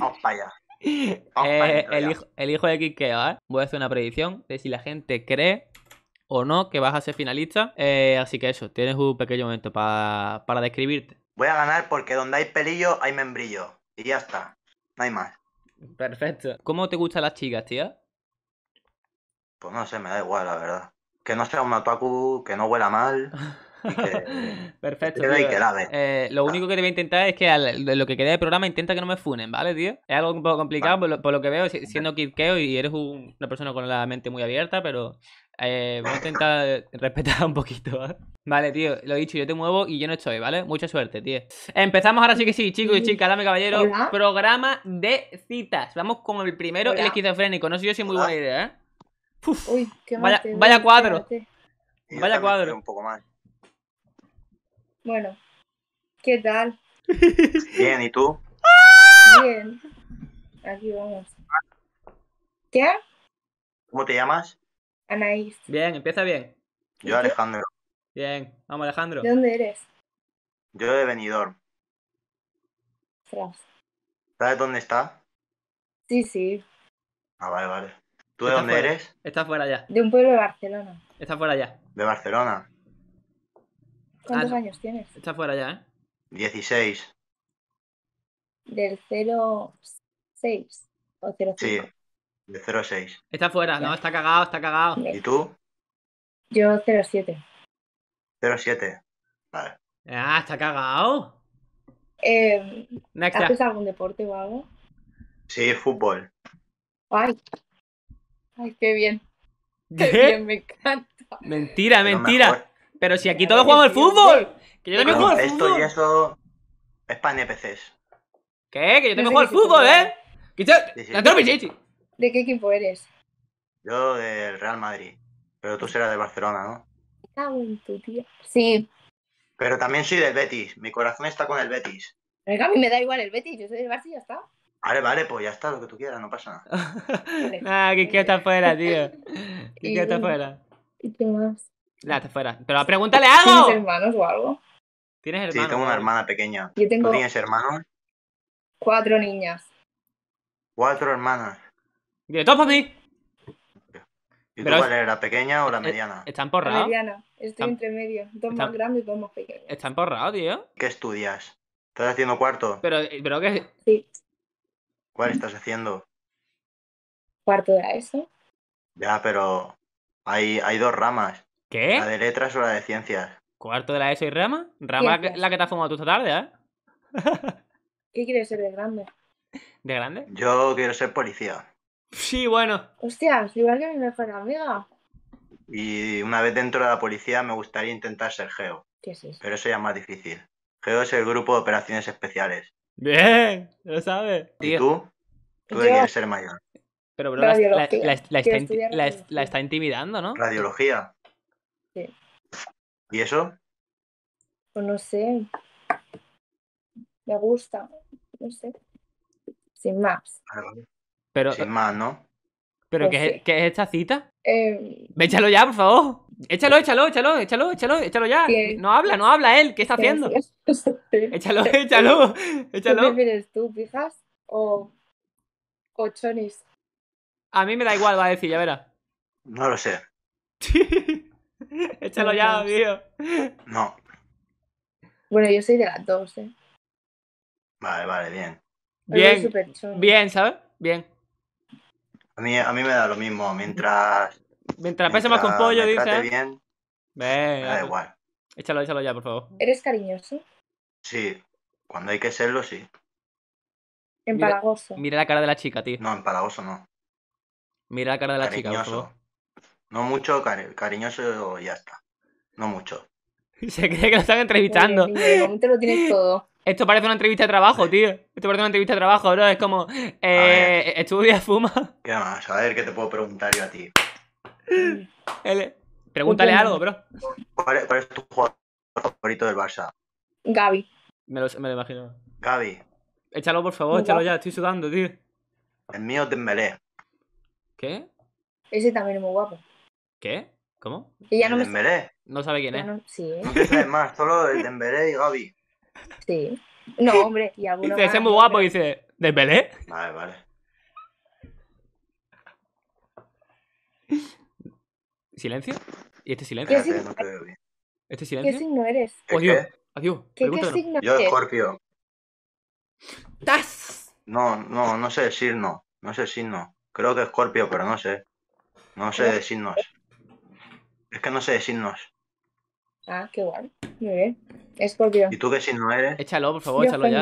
Vamos eh, El, hijo, el, hijo, de Quiqueo, ¿eh? Voy a hacer una predicción de si la gente cree o no que vas a ser finalista. Eh, así que eso, tienes un pequeño momento para describirte. Voy a ganar porque donde hay pelillo hay membrillo. Y ya está. No hay más. Perfecto. ¿Cómo te gustan las chicas, tía? Pues no sé, me da igual, la verdad. Que no sea un otaku, que no huela mal. Perfecto. Eh, lo único que te voy a intentar es que lo que quede del programa intenta que no me funen, ¿vale, tío? Es algo un poco complicado, por, lo, que veo, siendo kidkeo y eres una persona con la mente muy abierta, pero eh, voy a intentar respetar un poquito, ¿vale? Vale, tío, lo he dicho, yo te muevo y yo no estoy, ¿vale? Mucha suerte, tío. Empezamos ahora sí que sí, chicos y chicas, dame caballero. Programa de citas. Vamos con el primero, el esquizofrénico. No sé yo si es muy buena idea, ¿eh? Uy, qué mal vaya, vaya cuadro. Vaya cuadro. Un poco más. Bueno, ¿qué tal? Bien, ¿y tú? Bien. Aquí vamos. ¿Qué? ¿Cómo te llamas? Anaís. Bien, empieza bien. Yo Alejandro. Bien, vamos Alejandro. ¿De dónde eres? Yo de Benidorm. ¿Sabes dónde está? Sí, sí. Ah, vale, vale. ¿Tú de dónde eres? Está fuera ya. De un pueblo de Barcelona. Está fuera ya. ¿De Barcelona? Ah, ¿Cuántos años tienes? Está fuera ya, ¿eh? 16. Del 06 o Sí, del 06. Está fuera, no, está cagado, está cagado. ¿Y tú? Yo 07. 07, vale. Ah, está cagado. Eh, em, ¿Haces algún deporte o algo? Sí, fútbol. Ay, ay, qué bien. Qué bien, me encanta. Mentira, mentira. Pero si aquí todos jugamos al fútbol. Que yo también juego al fútbol. Esto y eso es para NPCs. ¿Qué? Que yo tengo jugar al fútbol, ¿eh? ¿De qué equipo eres? Yo del Real Madrid. Pero tú serás de Barcelona, ¿no? tu tío. Sí. Pero también soy del Betis. Mi corazón está con el Betis. a mí me da igual el Betis. Yo soy del Barça y ya está. Vale, vale, pues ya está, lo que tú quieras, no pasa nada. ¡Ah! que quiero estar fuera, tío. que quiero estar fuera. ¿Y qué más? La Pero pregúntale algo. ¿Tienes hermanos o algo? ¿Tienes hermanos? Sí, tengo una hermana pequeña. Yo tengo... ¿Tú tienes hermanos? Cuatro niñas. Cuatro hermanas. ¿Y todo a ¿Y tú cuál es la pequeña o la eh, mediana? Está emporrado. mediana, estoy entre medio. Dos más grandes y dos más pequeños. Está emporrado, tío. ¿Qué estudias? ¿Estás haciendo cuarto? Pero, eh, qué? Sí. ¿Cuál estás haciendo? Cuarto de eso. Ya, pero hay dos ramas. ¿Qué? La de letras o la de ciencias. ¿Cuarto de la ESO y Rama? Rama la que te has fumado tú esta tarde, ¿eh? ¿Qué quieres ser de grande? ¿De grande? Yo quiero ser policía. Sí, bueno. Hostias, igual que mi mejor amiga. Y una vez dentro de la policía me gustaría intentar ser geo. ¿Qué es eso? Pero eso ya es más difícil. Geo es el grupo de operaciones especiales. Bien, lo sabes. ¿Y tú? Tú quieres ser mayor. Pero, bro, la, la, está intimidando, ¿no? Radiología. ¿Y eso? Pues no sé. Me gusta. No sé. Sin más. Pero, Sin más, ¿no? ¿Pero qué, es, qué, es, esta cita? Eh... Échalo ya, por favor. Échalo, échalo, échalo, échalo, échalo, échalo ya. No habla, no habla él. ¿Qué está haciendo? échalo, échalo, échalo. ¿Qué prefieres tú, fijas o, o chonis? A mí me da igual, va a decir, ya verás. No lo sé. Échalo ya, tío. No. Bueno, yo soy de las dos, ¿eh? Vale, vale, bien. Bien, bien, ¿sabes? Bien. A mí, a mí me da lo mismo, mientras... Mientras, pese más con pollo, dices... ¿eh? bien, da pues. igual. Échalo, échalo ya, por favor. ¿Eres cariñoso? Sí, cuando hay que serlo, sí. Empalagoso. Mira, la cara de la chica, tío. No, empalagoso no. Mira la cara de la chica, por favor. No mucho, cariñoso ya está. No mucho. Se cree que lo están entrevistando. Esto parece una entrevista de trabajo, tío. Esto parece una entrevista de trabajo, bro. Es como, eh, estudia, fuma. ¿Qué más? A ver, ¿qué te puedo preguntar yo a ti? Pregúntale algo, bro. ¿Cuál es, tu jugador favorito del Barça? Gaby. Me lo, me imagino. Gaby. Échalo, por favor, échalo ya. Estoy sudando, tío. El mío es Dembélé. ¿Qué? Ese también es muy guapo. ¿Qué? ¿Cómo? Y ya no me No sabe quién es. sí. No más, solo de y Gaby. Sí. No, hombre, y alguno Dice, es muy guapo, y dice, ¿Dembélé? Vale, vale. ¿Silencio? ¿Y este silencio? no te veo bien. ¿Este silencio? ¿Qué signo eres? ¿Qué, Adiós. Adiós. ¿Qué, qué signo Yo, Scorpio. ¡Tas! No, no, no sé decir no. No sé signo. Creo que Scorpio, pero no sé. No sé de signos. Es que no sé de signos. Ah, qué guay. Muy bien. Escorpio. ¿Y tú qué signo eres? Échalo, por favor, échalo ya.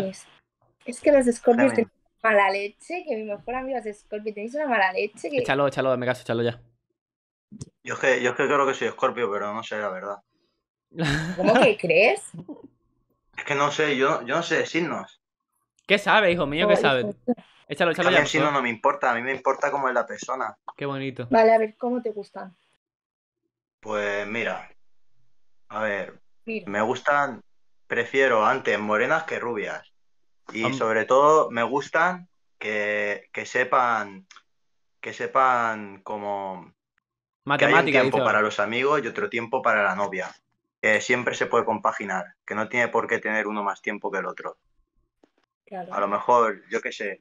Es que los escorpios tienen mala leche, que mi mejor amigo es Scorpio, tenéis una mala leche. Que... Échalo, échalo, me caso, échalo ya. Yo es, que, yo es que creo que soy Scorpio, pero no sé la verdad. ¿Cómo que crees? Es que no sé, yo, yo no sé de signos. ¿Qué sabe, hijo mío? ¿Qué sabe? Échalo, échalo ya. El signo no me importa, a mí me importa cómo es la persona. Qué bonito. Vale, a ver, ¿cómo te gustan? Pues mira, a ver, me gustan, prefiero antes morenas que rubias. Y sobre todo me gustan que, sepan, que sepan como Matemática, un tiempo para los amigos y otro tiempo para la novia. Que siempre se puede compaginar, que no tiene por qué tener uno más tiempo que el otro. A lo mejor, yo qué sé,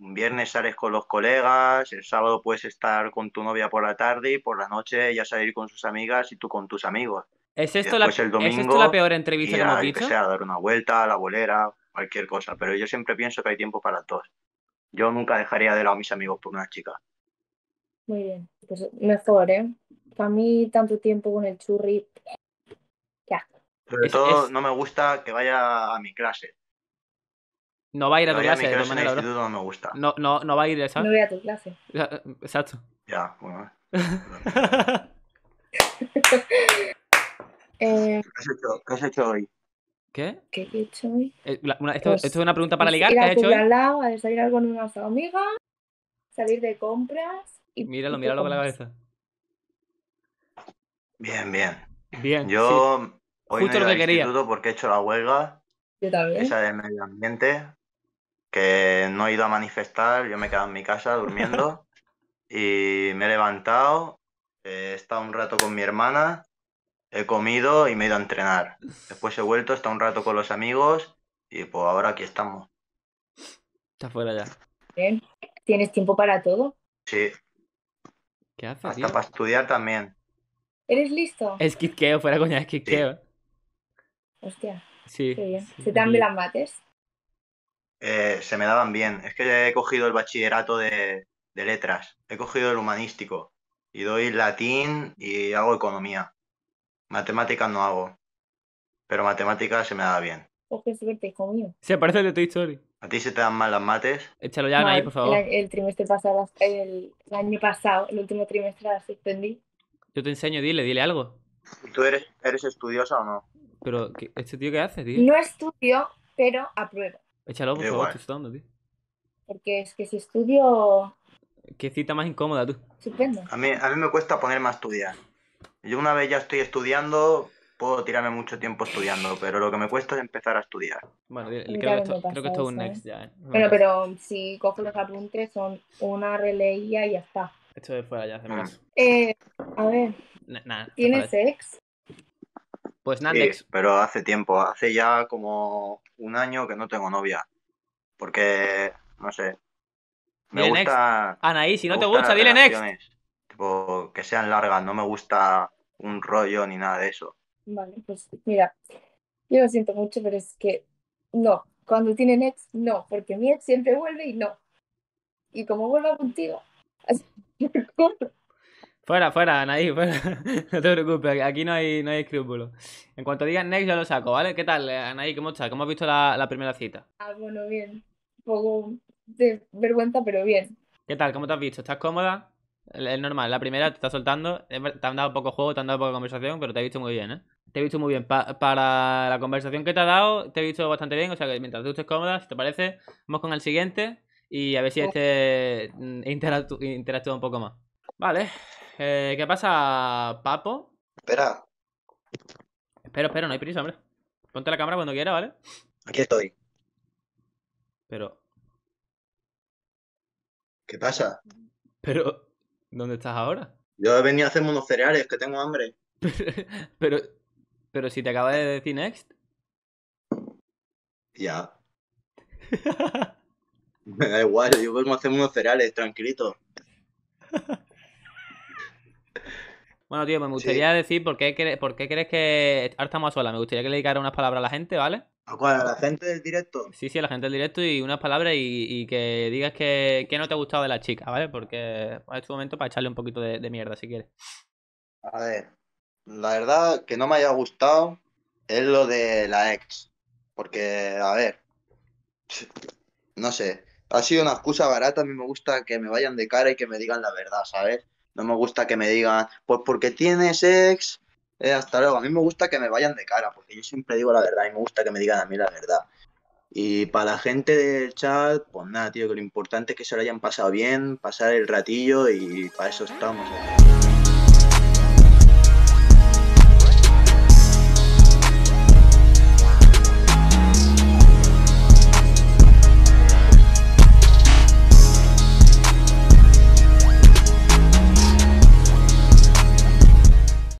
un viernes sales con los colegas, el sábado puedes estar con tu novia por la tarde y por la noche ya salir con sus amigas y tú con tus amigos. ¿Es esto, la, ¿es la peor entrevista que hemos dicho? Que sea, dar una vuelta, a la bolera, cualquier cosa. Pero yo siempre pienso que hay tiempo para todos. Yo nunca dejaría de lado a mis amigos por una chica. Muy bien, pues mejor, ¿eh? Para mí tanto tiempo con el churri... Ya. Sobre todo no me gusta que vaya a mi clase. No va a ir a tu clase, de No No, no, va a ir, voy a tu clase. Exacto. Ya, bueno. Eh. Eh, ¿Qué, has hecho, hoy? ¿Qué? ¿Qué he hecho hoy? Eh, pues, esto, es una pregunta para pues, ligar. ¿Qué has hecho hoy? Al lado, a con unas amigas, salir de compras. míralo, míralo con la cabeza. Bien, bien. Bien. Yo sí. hoy Justo lo que quería. porque he hecho la huelga. Yo también. Esa de medio ambiente que no he ido a manifestar, yo me he quedado en mi casa durmiendo y me he levantado, he estado un rato con mi hermana, he comido y me he ido a entrenar. Después he vuelto, he estado un rato con los amigos y pues ahora aquí estamos. Está fuera ya. ¿Tienes tiempo para todo? Sí. ¿Qué Hasta para estudiar también. ¿Eres listo? Es que fuera coña, es que Hostia. Sí. ¿Se te dan mil eh, se me daban bien. Es que he cogido el bachillerato de, letras, he cogido el humanístico y doy latín y hago economía. Matemáticas no hago, pero matemáticas se me da bien. Pues qué suerte, hijo mío. Se parece de tu historia ¿A ti se te dan mal las mates? Échalo ya, ahí, por favor. El, trimestre pasado, el, año pasado, el último trimestre la suspendí. Yo te enseño, dile, dile algo. ¿Tú eres, eres estudiosa o no? Pero, ¿este tío qué hace, tío? No estudio, pero apruebo. Échalo, por favor, tío. Porque es que si estudio. Qué cita más incómoda, tú. A mí, me cuesta ponerme a estudiar. Yo una vez ya estoy estudiando, puedo tirarme mucho tiempo estudiando, pero lo que me cuesta es empezar a estudiar. Bueno, creo, que esto, es un next ¿eh? ya. ¿eh? Bueno, pero si cojo los apuntes, son una releía y ya está. Esto de fuera ya, hace más. Mm. Eh, a ver, ¿Tienes ex pues pero hace tiempo, hace ya como un año que no tengo novia. Porque, no sé. Me gusta. si no te gusta, dile next. Tipo, que sean largas, no me gusta un rollo ni nada de eso. Vale, pues mira, yo lo siento mucho, pero es que no. Cuando tienen ex, no, porque mi ex siempre vuelve y no. Y como vuelva contigo, así Fuera, fuera, Anaí, fuera. no te preocupes, aquí no hay, no hay escrúpulos. En cuanto digas next, ya lo saco, ¿vale? ¿Qué tal, Anaí? Eh, ¿Cómo estás? ¿Cómo has visto la, primera cita? Ah, bueno, bien. Un poco de vergüenza, pero bien. ¿Qué tal? ¿Cómo te has visto? ¿Estás cómoda? Es normal, la primera te está soltando, te han dado poco juego, te han dado poca conversación, pero te he visto muy bien, ¿eh? Te he visto muy bien. para la conversación que te ha dado, te he visto bastante bien, o sea que mientras tú estés cómoda, si te parece, vamos con el siguiente y a ver si oh. este mm, interactúa un poco más. Vale, eh, ¿Qué pasa, Papo? Espera. Espero, espero, no hay prisa, hombre. Ponte la cámara cuando quiera, ¿vale? Aquí estoy. Pero. ¿Qué pasa? Pero. ¿Dónde estás ahora? Yo he venido a hacerme unos cereales, que tengo hambre. Pero. Pero, si te acaba de decir next. Ya. Me da igual, yo vengo a hacerme unos cereales, tranquilito. Bueno, tío, me gustaría decir por qué, crees que. Ahora estamos a solas, me gustaría que le dedicara unas palabras a la gente, ¿vale? ¿A cuál? ¿A la gente del directo? Sí, sí, a la gente del directo y unas palabras y, que digas que, no te ha gustado de la chica, ¿vale? Porque es tu momento para echarle un poquito de mierda si quieres. A ver, la verdad que no me haya gustado es lo de la ex. Porque, a ver, no sé, ha sido una excusa barata. A mí me gusta que me vayan de cara y que me digan la verdad, ¿sabes? No me gusta que me digan, pues porque tienes ex, eh, hasta luego. A mí me gusta que me vayan de cara, porque yo siempre digo la verdad y me gusta que me digan a mí la verdad. Y para la gente del chat, pues nada, tío, que lo importante es que se lo hayan pasado bien, pasar el ratillo y para eso estamos. Eh.